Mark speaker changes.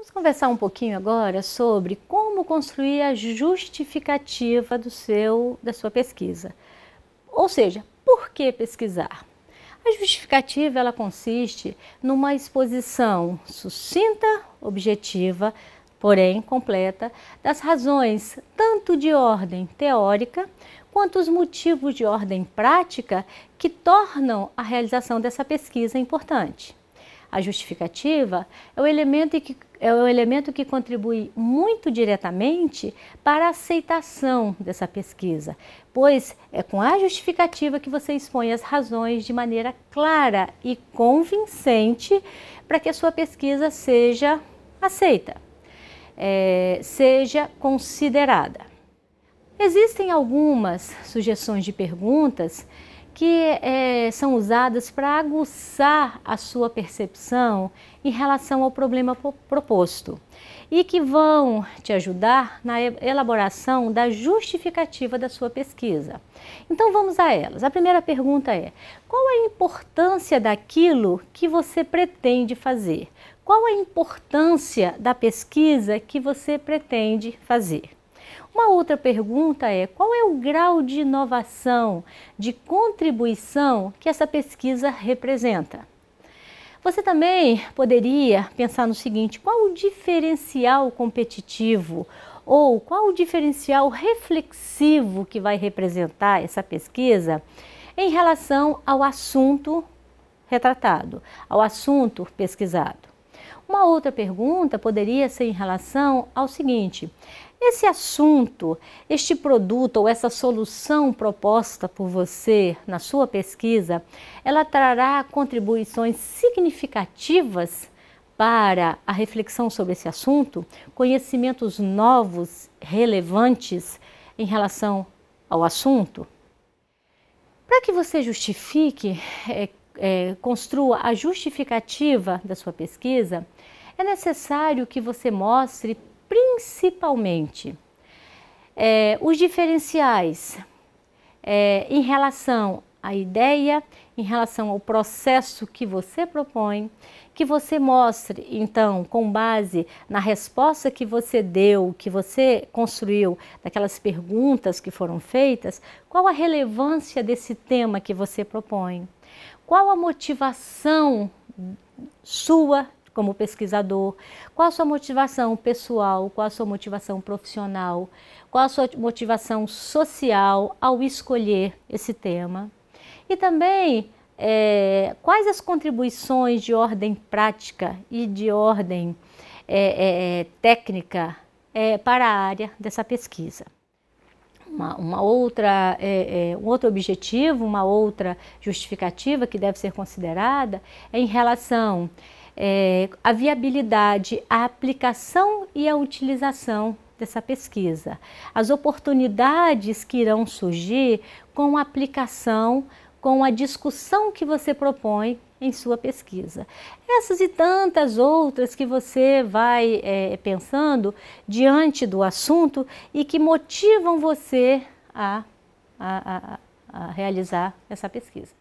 Speaker 1: Vamos conversar um pouquinho agora sobre como construir a justificativa do seu, da sua pesquisa. Ou seja, por que pesquisar? A justificativa ela consiste numa exposição sucinta, objetiva, porém completa, das razões tanto de ordem teórica quanto os motivos de ordem prática que tornam a realização dessa pesquisa importante. A justificativa é o elemento em que é um elemento que contribui muito diretamente para a aceitação dessa pesquisa, pois é com a justificativa que você expõe as razões de maneira clara e convincente para que a sua pesquisa seja aceita, é, seja considerada. Existem algumas sugestões de perguntas que é, são usadas para aguçar a sua percepção em relação ao problema proposto e que vão te ajudar na elaboração da justificativa da sua pesquisa. Então vamos a elas. A primeira pergunta é: qual a importância daquilo que você pretende fazer? Qual a importância da pesquisa que você pretende fazer? Uma outra pergunta é: qual é o grau de inovação, de contribuição que essa pesquisa representa? Você também poderia pensar no seguinte: qual o diferencial competitivo ou qual o diferencial reflexivo que vai representar essa pesquisa em relação ao assunto retratado, ao assunto pesquisado? Uma outra pergunta poderia ser em relação ao seguinte: esse assunto, este produto ou essa solução proposta por você na sua pesquisa, ela trará contribuições significativas para a reflexão sobre esse assunto, conhecimentos novos, relevantes em relação ao assunto? Para que você justifique é, é, construa a justificativa da sua pesquisa, é necessário que você mostre principalmente é, os diferenciais é, em relação à ideia, em relação ao processo que você propõe, que você mostre, então, com base na resposta que você deu, que você construiu, daquelas perguntas que foram feitas, qual a relevância desse tema que você propõe. Qual a motivação sua como pesquisador? Qual a sua motivação pessoal? Qual a sua motivação profissional? Qual a sua motivação social ao escolher esse tema? E também é, quais as contribuições de ordem prática e de ordem é, é, é técnica é, para a área dessa pesquisa uma, uma outra, é, é, um outro objetivo, uma outra justificativa que deve ser considerada é em relação à é, viabilidade, à aplicação e à utilização dessa pesquisa, as oportunidades que irão surgir com a aplicação com a discussão que você propõe em sua pesquisa. Essas e tantas outras que você vai é, pensando diante do assunto e que motivam você a, a, a, a realizar essa pesquisa.